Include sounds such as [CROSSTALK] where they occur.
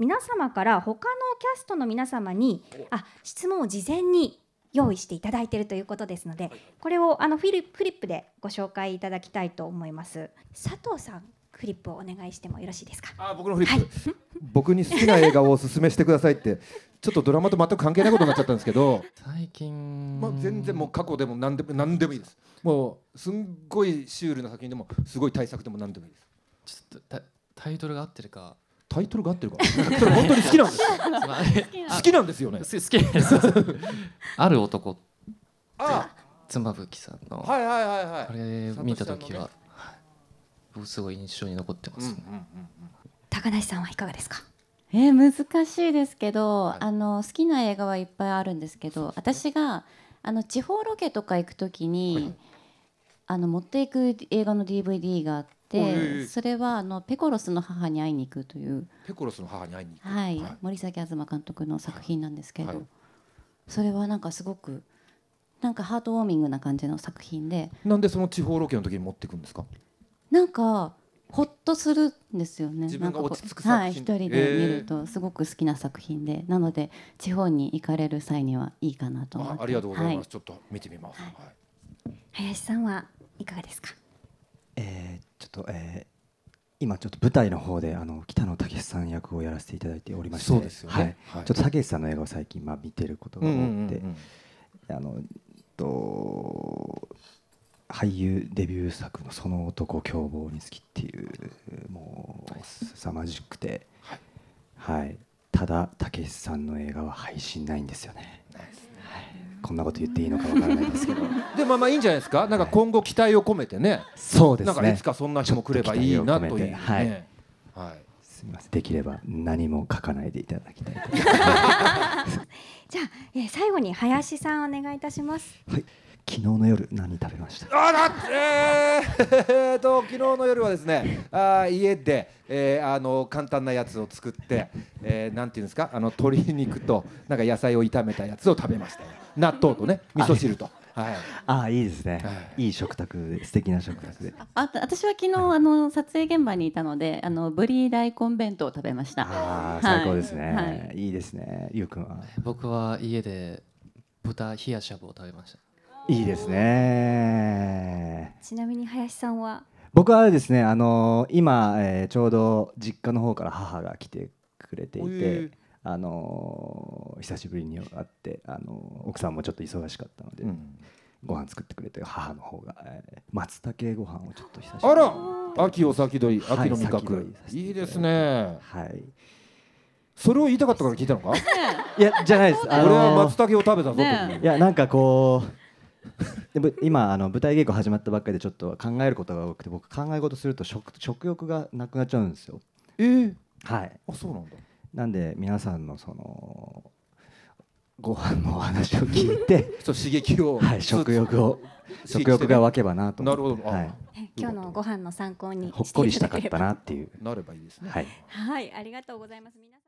皆様から他のキャストの皆様にあ質問を事前に用意していただいているということですので、これをあのフィリフリップでご紹介いただきたいと思います。佐藤さん、フリップをお願いしてもよろしいですか。あ、僕のフリップ。はい、[LAUGHS] 僕に好きな映画をお勧めしてくださいって、ちょっとドラマと全く関係ないことになっちゃったんですけど。最近。まあ、全然もう過去でも何でも何でもいいです。もうすんごいシュールな作品でもすごい大作でも何でもいいです。ちょっとタイトルが合ってるかタイトルが合ってるか本当に好きなんです好きなんですよね好きですある男あ妻夫木さんのはいはいはいはいあれ見た時は、ね、すごい印象に残ってます、ねうんうんうんうん、高梨さんはいかがですかえー、難しいですけど、はい、あの好きな映画はいっぱいあるんですけど私があの地方ロケとか行く時に、はいあの持っていく映画の DVD があって、それはあのペコロスの母に会いに行くというペコロスの母に会いに行く、はい、はい、森崎東監督の作品なんですけど、はい、それはなんかすごくなんかハートウォーミングな感じの作品でなんでその地方ロケの時に持っていくんですかなんかほっとするんですよね自分が落ち着くはい、一人で見るとすごく好きな作品で、えー、なので地方に行かれる際にはいいかなと思ってありがとうございます、はい、ちょっと見てみます、はい、林さんはいかがですか。えー、ちょっと、えー、今ちょっと舞台の方であの北野武さん役をやらせていただいておりまして、ね、はい、はい、ちょっと武さんの映画を最近まあ見てることが多くて、あのと俳優デビュー作の「その男凶暴に好き」っていうもう凄まじくて、はい、はい、ただ武さんの映画は配信ないんですよね。こんなこと言っていいのかわからないですけど [LAUGHS] でまあまあいいんじゃないですかなんか今後期待を込めてね、はい、そうですねなんかいつかそんな人も来ればいいなという、ね、はい、はい、すみませんできれば何も書かないでいただきたい [LAUGHS] じゃあ、えー、最後に林さんお願いいたしますはい昨日の夜何食べましたあだえー、と昨日の夜はですねあ家で、えー、あの簡単なやつを作って、えー、なんていうんですかあの鶏肉となんか野菜を炒めたやつを食べました納豆とね味噌汁と。はい、ああいいですね、はい、いい食卓素敵な食卓であ私は昨日、はい、あの撮影現場にいたのであのブリ大根弁当を食べましたあ、はい、最高ですね、はい、いいですねゆうくんは僕は家で豚冷やしゃぶを食べましたいいですねちなみに林さんは僕はですねあの今、えー、ちょうど実家の方から母が来てくれていて、えーあの久しぶりに会ってあの奥さんもちょっと忙しかったので、うん、ご飯作ってくれて母の方が、えー、松茸ご飯をちょっと久しぶりにあら秋を先取り秋の味覚、はい、いいですねはいそれを言いたかったから聞いたのかいやじゃないです、[LAUGHS] あのー、俺は松茸を食べたぞ、ね、いやなんかこう [LAUGHS] でも今あの舞台稽古始まったばっかりでちょっと考えることが多くて僕考え事すると食食欲がなくなっちゃうんですよ。えー、はい。あそうなんだ。なんで皆さんのそのご飯のお話を聞いて [LAUGHS] そう刺激を、はい、食欲を食欲が湧けばなとなるほど、はい、今日のご飯の参考にほっこりしたかったなっていうなればいいですねはい、はい、ありがとうございます皆